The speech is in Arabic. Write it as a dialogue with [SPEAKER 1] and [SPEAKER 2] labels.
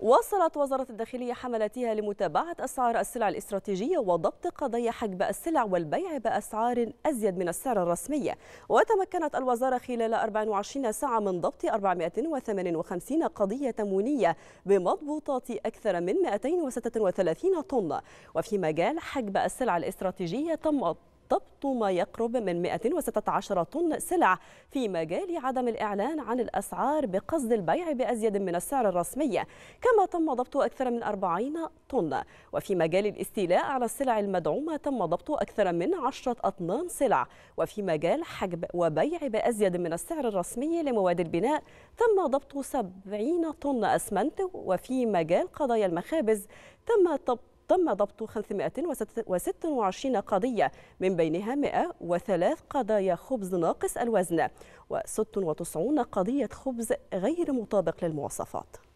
[SPEAKER 1] وصلت وزارة الداخلية حملاتها لمتابعة أسعار السلع الاستراتيجية وضبط قضايا حجب السلع والبيع بأسعار أزيد من السعر الرسمي وتمكنت الوزارة خلال 24 ساعة من ضبط 458 قضية تموينية بمضبوطات أكثر من 236 طن وفي مجال حجب السلع الاستراتيجية تم ضبط ما يقرب من 116 طن سلع في مجال عدم الإعلان عن الأسعار بقصد البيع بأزيد من السعر الرسمي كما تم ضبط أكثر من 40 طن وفي مجال الاستيلاء على السلع المدعومة تم ضبط أكثر من 10 أطنان سلع وفي مجال حجب وبيع بأزيد من السعر الرسمي لمواد البناء تم ضبط 70 طن أسمنت وفي مجال قضايا المخابز تم تم ضبط 526 قضية من بينها 103 قضايا خبز ناقص الوزن و96 قضية خبز غير مطابق للمواصفات